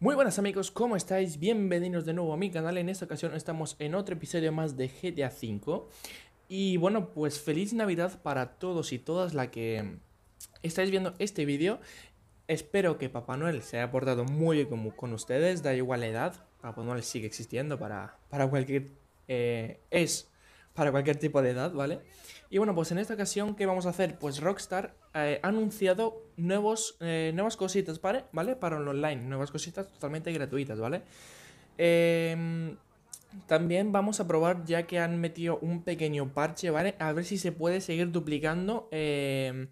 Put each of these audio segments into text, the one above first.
Muy buenas amigos, ¿cómo estáis? Bienvenidos de nuevo a mi canal. En esta ocasión estamos en otro episodio más de GTA V. Y bueno, pues feliz Navidad para todos y todas la que estáis viendo este vídeo. Espero que Papá Noel se haya portado muy bien con, ustedes, da igual la edad a ah, Pokémon pues sigue existiendo para, cualquier... Eh, es para cualquier tipo de edad, ¿vale? Y bueno, pues en esta ocasión, ¿qué vamos a hacer? Pues Rockstar eh, ha anunciado nuevos, eh, nuevas cositas, ¿vale? Para el online, nuevas cositas totalmente gratuitas, ¿vale? Em, también vamos a probar, ya que han metido un pequeño parche, ¿vale? A ver si se puede seguir duplicando em,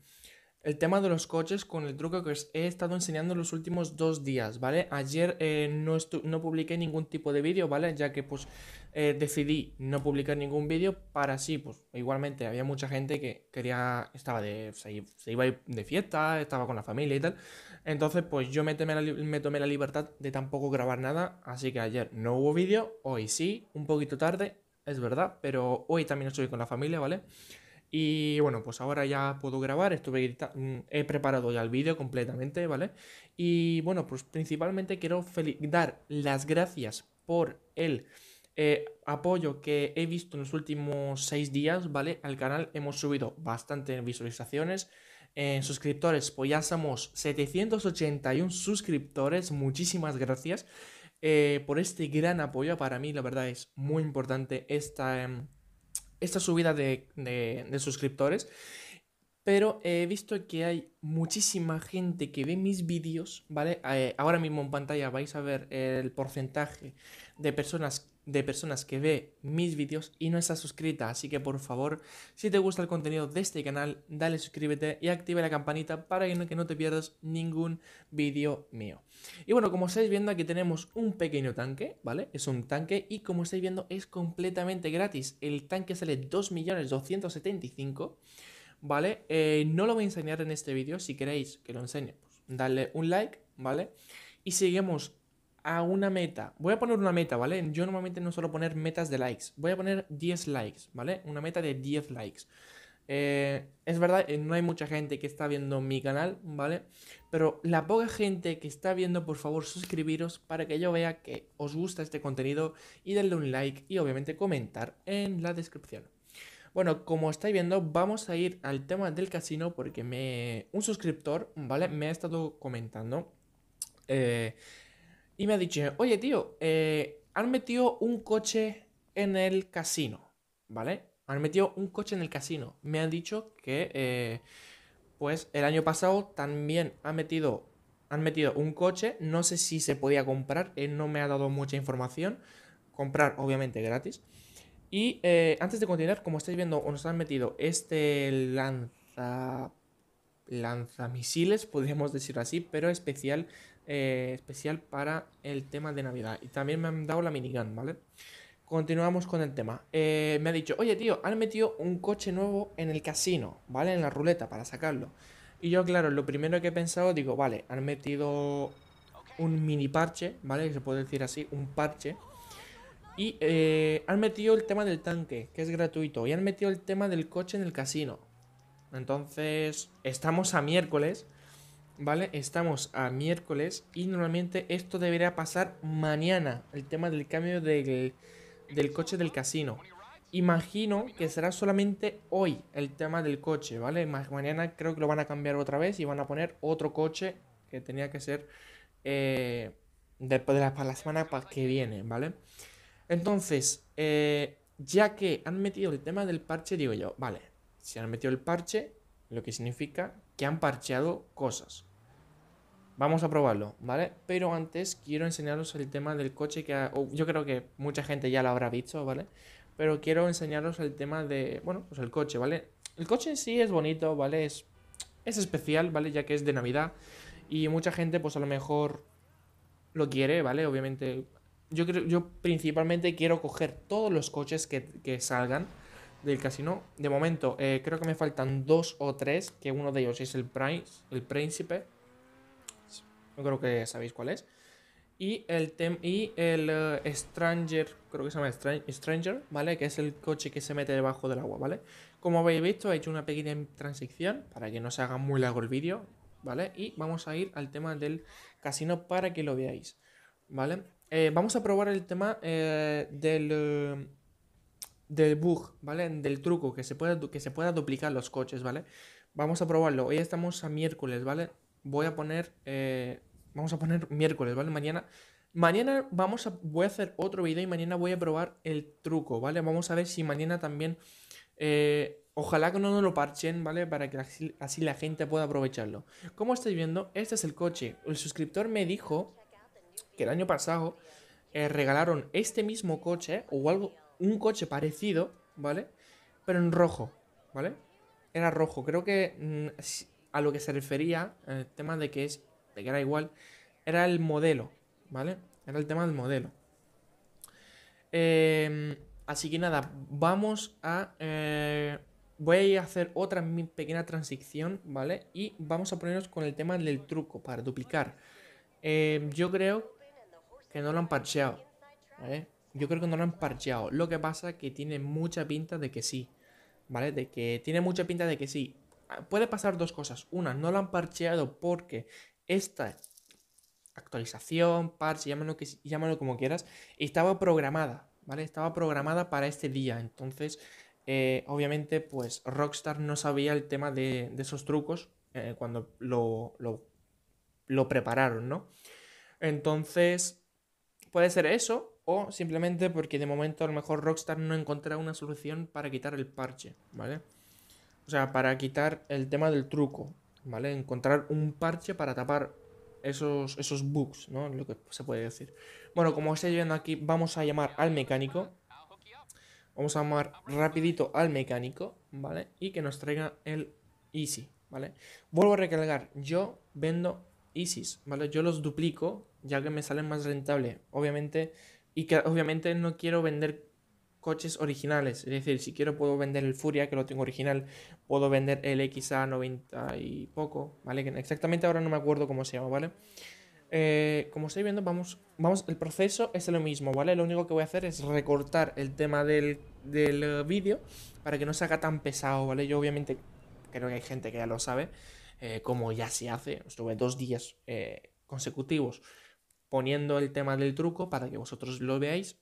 el tema de los coches con el truco que os he estado enseñando los últimos dos días, ¿vale? Ayer eh, no, no publiqué ningún tipo de vídeo, ¿vale? Ya que pues eh, decidí no publicar ningún vídeo para sí, pues igualmente había mucha gente que quería, estaba de, se, iba de fiesta, estaba con la familia y tal. Entonces pues yo me tomé, la, me tomé la libertad de tampoco grabar nada, así que ayer no hubo vídeo, hoy sí, un poquito tarde, es verdad, pero hoy también estoy con la familia, ¿vale? vale y bueno, pues ahora ya puedo grabar, mm, he preparado ya el vídeo completamente, ¿vale? Y bueno, pues principalmente quiero dar las gracias por el eh, apoyo que he visto en los últimos seis días, ¿vale? Al canal hemos subido bastante visualizaciones, en eh, suscriptores, pues ya somos 781 suscriptores, muchísimas gracias eh, por este gran apoyo, para mí la verdad es muy importante esta em, esta subida de, de, suscriptores, pero he visto que hay muchísima gente que ve mis vídeos, ¿vale? Eh, ahora mismo en pantalla vais a ver el porcentaje de personas de personas que ve mis vídeos y no está suscrita. Así que por favor, si te gusta el contenido de este canal, dale suscríbete y activa la campanita para que no te pierdas ningún vídeo mío. Y bueno, como estáis viendo aquí tenemos un pequeño tanque, ¿vale? Es un tanque y como estáis viendo es completamente gratis. El tanque sale 2.275.000, ¿vale? Eh, no lo voy a enseñar en este vídeo, si queréis que lo enseñe, pues, dale un like, ¿vale? Y seguimos a una meta. Voy a poner una meta, ¿vale? Yo normalmente no suelo poner metas de likes. Voy a poner 10 likes, ¿vale? Una meta de 10 likes. Eh, es verdad, eh, no hay mucha gente que está viendo mi canal, ¿vale? Pero la poca gente que está viendo, por favor, suscribiros para que yo vea que os gusta este contenido y darle un like y obviamente comentar en la descripción. Bueno, como estáis viendo, vamos a ir al tema del casino porque me... un suscriptor, ¿vale? Me ha estado comentando eh, y me ha dicho, oye tío, eh, han metido un coche en el casino, ¿vale? Han metido un coche en el casino. Me han dicho que, eh, pues el año pasado también han metido, han metido un coche, no sé si se podía comprar, él eh, no me ha dado mucha información, comprar obviamente gratis. Y antes de continuar, como estáis viendo, nos han metido este lanza lanzamisiles, podríamos decirlo así, pero especial eh, especial para el tema de Navidad. Y también me han dado la minigun, ¿vale? Continuamos con el tema. Eh, me ha dicho, oye tío, han metido un coche nuevo en el casino, ¿vale? En la ruleta para sacarlo. Y yo, claro, lo primero que he pensado, digo, vale, han metido un mini parche, ¿vale? Se puede decir así, un parche. Y eh, han metido el tema del tanque, que es gratuito. Y han metido el tema del coche en el casino. Entonces, estamos a miércoles ¿vale? Estamos a miércoles y normalmente esto debería pasar mañana, el tema del cambio del, coche del casino. Imagino que será solamente hoy el tema del coche, ¿vale? mañana creo que lo van a cambiar otra vez y van a poner otro coche que tenía que ser eh, después de la, para la semana que viene, ¿vale? Entonces, eh, ya que han metido el tema del parche, digo yo, vale, si han metido el parche, lo que significa que han parcheado cosas. Vamos a probarlo, ¿vale? Pero antes quiero enseñaros el tema del coche que yo creo que mucha gente ya lo habrá visto, ¿vale? Pero quiero enseñaros el tema de, bueno, pues el coche, ¿vale? El coche en sí es bonito, ¿vale? Es, es especial, ¿vale? Ya que es de Navidad y mucha gente pues a lo mejor lo quiere, ¿vale? Obviamente yo, yo principalmente quiero coger todos los coches que, que salgan, del casino. De momento, eh, creo que me faltan dos o tres, que uno de ellos es el, Prince, el príncipe. No creo que sabéis cuál es. Y el, y el eh, Stranger, creo que se llama Stranger, ¿vale? Que es el coche que se mete debajo del agua, ¿vale? Como habéis visto, he hecho una pequeña transición para que no se haga muy largo el vídeo, ¿vale? Y vamos a ir al tema del casino para que lo veáis, ¿vale? Eh, vamos a probar el tema del del bug, ¿vale? Del truco, que se, pueda, que se pueda duplicar los coches, ¿vale? Vamos a probarlo. Hoy estamos a miércoles, ¿vale? Voy a poner... Eh, vamos a poner miércoles, ¿vale? Mañana... Mañana vamos a, voy a hacer otro video y mañana voy a probar el truco, ¿vale? Vamos a ver si mañana también... Eh, ojalá que no nos lo parchen, ¿vale? Para que así, la gente pueda aprovecharlo. Como estáis viendo, este es el coche. El suscriptor me dijo que el año pasado eh, regalaron este mismo coche o algo un coche parecido, ¿vale? Pero en rojo, ¿vale? Era rojo. Creo que mm, a lo que se refería, el tema de que, es, de que era igual, era el modelo, ¿vale? Era el tema del modelo. Em, así que nada, vamos a... Eh, voy a hacer otra pequeña transición, ¿vale? Y vamos a ponernos con el tema del truco para duplicar. Em, yo creo que no lo han parcheado. ¿vale? Yo creo que no lo han parcheado. Lo que pasa es que tiene mucha pinta de que sí. ¿Vale? De que tiene mucha pinta de que sí. Ah, puede pasar dos cosas. Una, no lo han parcheado porque esta actualización, parche, llámalo, que, como quieras, estaba programada. ¿Vale? Estaba programada para este día. Entonces, eh, obviamente, pues Rockstar no sabía el tema de, esos trucos eh, cuando lo, lo, lo prepararon, ¿no? Entonces, puede ser eso, o simplemente porque de momento a lo mejor Rockstar no encuentra una solución para quitar el parche, ¿vale? O sea, para quitar el tema del truco, ¿vale? Encontrar un parche para tapar esos, esos bugs, ¿no? Lo que se puede decir. Bueno, como estáis viendo aquí, vamos a llamar al mecánico. Vamos a llamar rapidito al mecánico, ¿vale? Y que nos traiga el Easy, ¿vale? Vuelvo a recargar, yo vendo Easys, ¿vale? Yo los duplico, ya que me salen más rentables Obviamente y que obviamente no quiero vender coches originales. Es decir, si quiero puedo vender el Furia, que lo tengo original. Puedo vender el XA 90 y poco, ¿vale? Exactamente ahora no me acuerdo cómo se llama, ¿vale? Eh, como estáis viendo, vamos, vamos, el proceso es lo mismo, ¿vale? Lo único que voy a hacer es recortar el tema del, eh, vídeo para que no se haga tan pesado, ¿vale? Yo obviamente creo que hay gente que ya lo sabe, eh, como ya se hace, estuve dos días consecutivos poniendo el tema del truco para que vosotros lo veáis.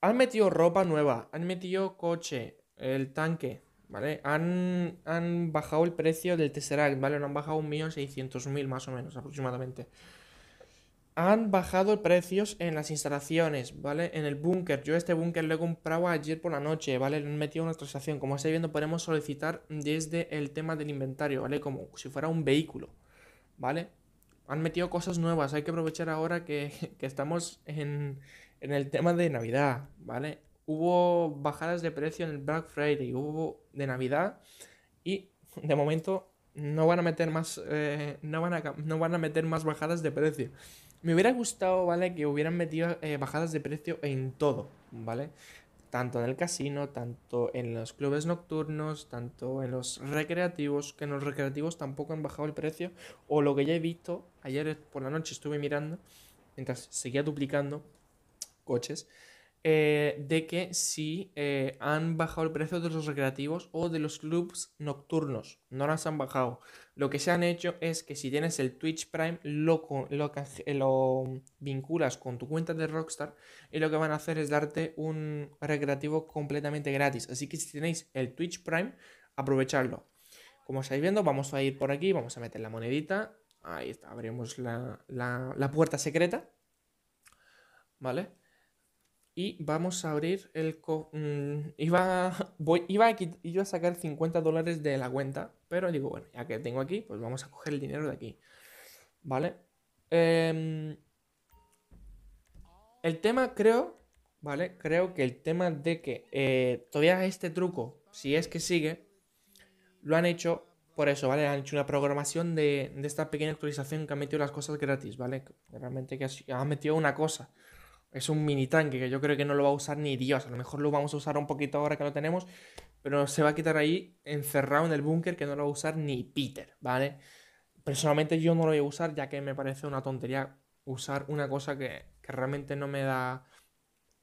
Han metido ropa nueva, han metido coche, el tanque, ¿vale? Han, bajado el precio del Tesseract, ¿vale? han bajado 1.600.000 más o menos aproximadamente. Han bajado precios en las instalaciones, ¿vale? En el búnker. Yo este búnker lo he comprado ayer por la noche, ¿vale? le han metido una transacción, Como estáis viendo, podemos solicitar desde el tema del inventario, ¿vale? Como si fuera un vehículo, ¿vale? han metido cosas nuevas. Hay que aprovechar ahora que, estamos en, en, el tema de Navidad, ¿vale? Hubo bajadas de precio en el Black Friday, hubo de Navidad y de momento no van a meter más, eh, no, van a, no van a meter más bajadas de precio. Me hubiera gustado, ¿vale? Que hubieran metido eh, bajadas de precio en todo, ¿vale? tanto en el casino, tanto en los clubes nocturnos, tanto en los recreativos, que en los recreativos tampoco han bajado el precio, o lo que ya he visto, ayer por la noche estuve mirando, mientras seguía duplicando coches, eh, de que si eh, han bajado el precio de los recreativos o de los clubs nocturnos. No las han bajado. Lo que se han hecho es que si tienes el Twitch Prime, lo, lo, vinculas con tu cuenta de Rockstar y lo que van a hacer es darte un recreativo completamente gratis. Así que si tenéis el Twitch Prime, aprovecharlo. Como estáis viendo, vamos a ir por aquí, vamos a meter la monedita. Ahí está, abrimos la puerta secreta. ¿Vale? y vamos a abrir el... Mm, iba, iba, a a sacar 50 dólares de la cuenta, pero digo, bueno, ya que tengo aquí, pues vamos a coger el dinero de aquí. ¿Vale? Em, el tema creo, ¿vale? Creo que el tema de que eh, todavía este truco, si es que sigue, lo han hecho por eso, ¿vale? Han hecho una programación de, de esta pequeña actualización que ha metido las cosas gratis, ¿vale? Realmente que ha metido una cosa. Es un mini tanque que yo creo que no lo va a usar ni Dios. A lo mejor lo vamos a usar un poquito ahora que lo tenemos, pero se va a quitar ahí encerrado en el búnker que no lo va a usar ni Peter, ¿vale? Personalmente yo no lo voy a usar ya que me parece una tontería usar una cosa que, realmente no me da...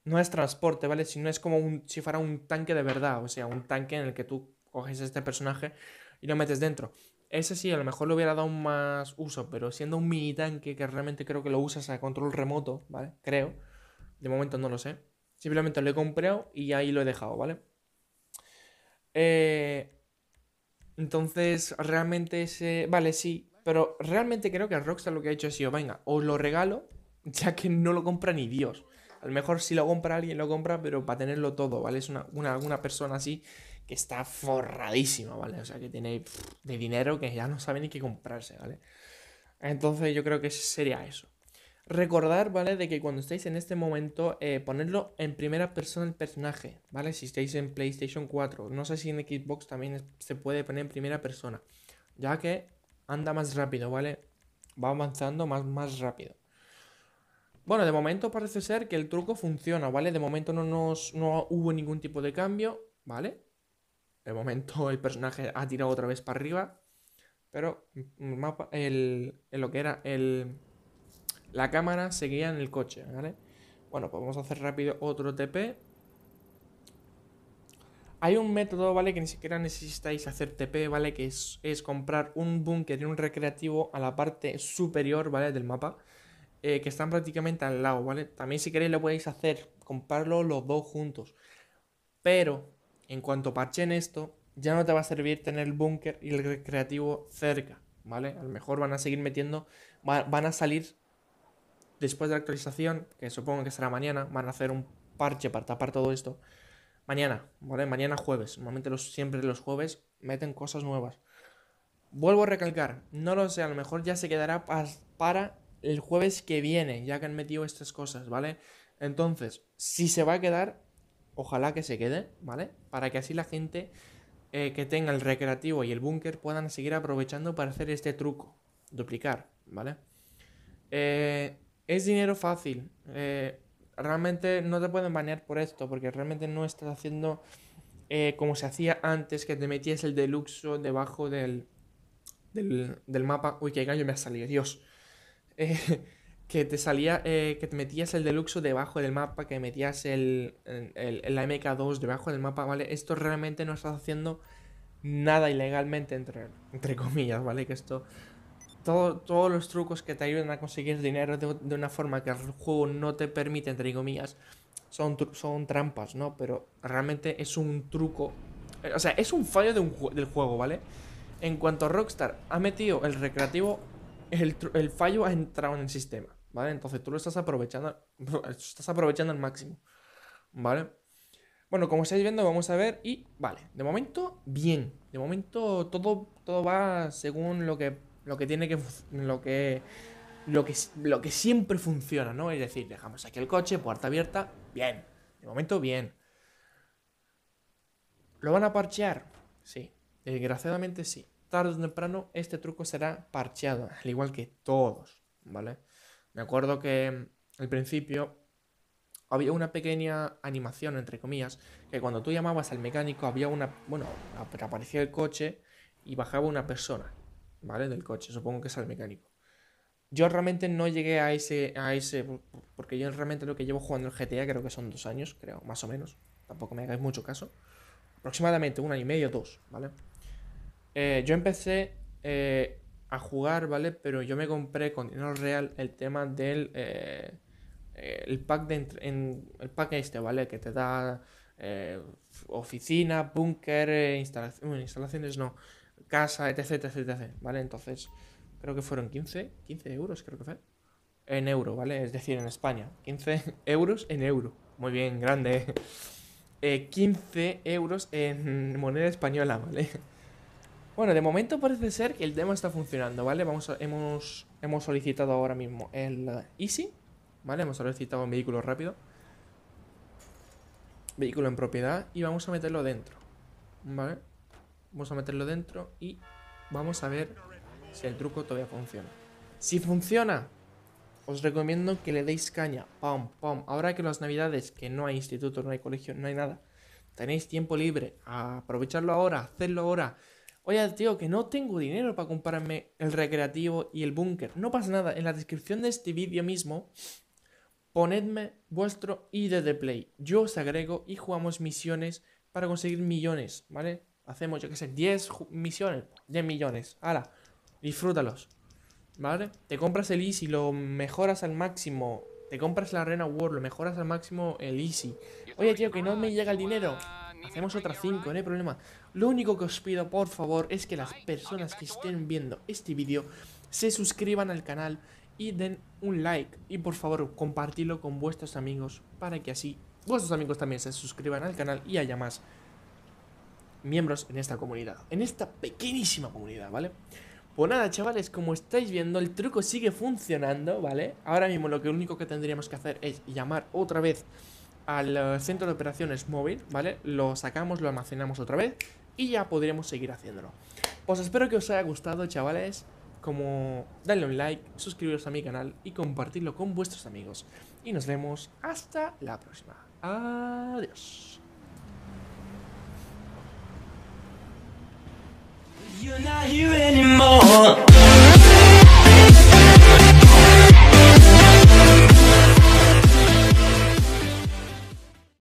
No es transporte, ¿vale? Si no es como un, si fuera un tanque de verdad, o sea, un tanque en el que tú coges este personaje y lo metes dentro. Ese sí, a lo mejor lo hubiera dado más uso, pero siendo un mini tanque que realmente creo que lo usas a control remoto, ¿vale? Creo de momento no lo sé. Simplemente lo he comprado y ahí lo he dejado, ¿vale? Eh, entonces, realmente ese... Vale, sí. Pero realmente creo que Rockstar lo que ha hecho ha sido, venga, os lo regalo, ya que no lo compra ni Dios. A lo mejor si lo compra alguien lo compra, pero para tenerlo todo, ¿vale? Es una, persona así que está forradísima, ¿vale? O sea, que tiene de dinero que ya no sabe ni qué comprarse, ¿vale? Entonces yo creo que sería eso recordar, ¿vale? De que cuando estáis en este momento, eh, ponerlo en primera persona el personaje, ¿vale? Si estáis en PlayStation 4, no sé si en Xbox también se puede poner en primera persona, ya que anda más rápido, ¿vale? Va avanzando más, más rápido. Bueno, de momento parece ser que el truco funciona, ¿vale? De momento no, nos, no hubo ningún tipo de cambio, ¿vale? De momento el personaje ha tirado otra vez para arriba, pero el lo que era el, la cámara seguía en el coche, ¿vale? Bueno, pues vamos a hacer rápido otro TP. Hay un método, ¿vale? Que ni siquiera necesitáis hacer TP, ¿vale? Que es, comprar un búnker y un recreativo a la parte superior, ¿vale? Del mapa. Eh, que están prácticamente al lado, ¿vale? También si queréis lo podéis hacer, comprarlo los dos juntos. Pero, en cuanto parchen esto, ya no te va a servir tener el búnker y el recreativo cerca, ¿vale? A lo mejor van a seguir metiendo, van a salir después de la actualización, que supongo que será mañana, van a hacer un parche para tapar todo esto. Mañana, ¿vale? Mañana jueves. Normalmente los, siempre los jueves meten cosas nuevas. Vuelvo a recalcar, no lo sé, a lo mejor ya se quedará para el jueves que viene, ya que han metido estas cosas, ¿vale? Entonces, si se va a quedar, ojalá que se quede, ¿vale? Para que así la gente eh, que tenga el recreativo y el búnker puedan seguir aprovechando para hacer este truco, duplicar, ¿vale? Eh, es dinero fácil. Eh, realmente no te pueden banear por esto, porque realmente no estás haciendo eh, como se hacía antes, que te metías el deluxo debajo del, del, mapa. Uy, qué gallo me ha salido, Dios. Eh, que te salía, que te metías el deluxo debajo del mapa, que metías el, el, MK2 debajo del mapa, ¿vale? Esto realmente no estás haciendo nada ilegalmente, entre, entre comillas, ¿vale? Que esto todos los trucos que te ayudan a conseguir dinero de, una forma que el juego no te permite, entre comillas, son, son trampas, ¿no? Pero realmente es un truco. Eh, o sea, es un fallo del juego, ¿vale? En cuanto Rockstar ha metido el recreativo, el, fallo ha entrado en el sistema, ¿vale? Entonces tú lo estás aprovechando, estás aprovechando al máximo, ¿vale? Bueno, como estáis viendo, vamos a ver y, vale, de momento, bien. De momento todo, todo va según lo que lo que tiene que. Lo que. Lo que, siempre funciona, ¿no? Es decir, dejamos aquí el coche, puerta abierta, bien. De momento, bien. ¿Lo van a parchear? Sí. Desgraciadamente sí. Tarde o temprano este truco será parcheado, al igual que todos, ¿vale? Me acuerdo que mm, al principio había una pequeña animación, entre comillas, que cuando tú llamabas al mecánico había una... Bueno, aparecía el coche y bajaba una persona. ¿vale? Del coche, supongo que es al mecánico. Yo realmente no llegué a ese, a ese, porque yo realmente lo que llevo jugando el GTA creo que son dos años, creo, más o menos. Tampoco me hagáis mucho caso. Aproximadamente un año y medio, dos, ¿vale? Eh, yo empecé eh, a jugar, ¿vale? Pero yo me compré con dinero real el tema del eh, el pack de en, el pack este, ¿vale? Que te da oficina, búnker, instalaciones no casa, etc, etc, etc, ¿vale? Entonces, creo que fueron 15, 15 euros, creo que fue. En euro, ¿vale? Es decir, en España. 15 euros en euro. Muy bien, grande. 15 eh, euros en moneda española, ¿vale? Bueno, de momento parece ser que el demo está funcionando, ¿vale? Vamos a, hemos, hemos solicitado ahora mismo el Easy, ¿vale? Hemos solicitado un vehículo rápido. Vehículo en propiedad y vamos a meterlo dentro, ¿vale? Vamos a meterlo dentro y vamos a ver si el truco todavía funciona. Si funciona, os recomiendo que le deis caña. Pam, pam. Ahora que las navidades, que no hay instituto, no hay colegio, no hay nada, tenéis tiempo libre. Aprovecharlo ahora, hacerlo ahora. Oye, tío, que no tengo dinero para comprarme el recreativo y el búnker. No pasa nada. En la descripción de este vídeo mismo, ponedme vuestro ID de Play. Yo os agrego y jugamos misiones para conseguir millones, ¿vale? Hacemos, yo qué sé, 10 misiones, 10 millones. Ahora, disfrútalos. ¿Vale? Te compras el Easy, lo mejoras al máximo. Te compras la Arena World, lo mejoras al máximo el Easy. Oye, tío, que no me llega el dinero. Hacemos otra 5, no hay problema. Lo único que os pido, por favor, es que las personas que estén viendo este vídeo se suscriban al canal y den un like. Y por favor, compartidlo con vuestros amigos para que así vuestros amigos también se suscriban al canal y haya más miembros en esta comunidad, en esta pequeñísima comunidad, ¿vale? Pues nada, chavales, como estáis viendo, el truco sigue funcionando, ¿vale? Ahora mismo lo que único que tendríamos que hacer es llamar otra vez al eh, centro de operaciones móvil, ¿vale? Lo sacamos, lo almacenamos otra vez y ya podremos seguir haciéndolo. Pues espero que os haya gustado, chavales. Como darle un like, suscribiros a mi canal y compartirlo con vuestros amigos. Y nos vemos hasta la próxima. Adiós. You're not here anymore.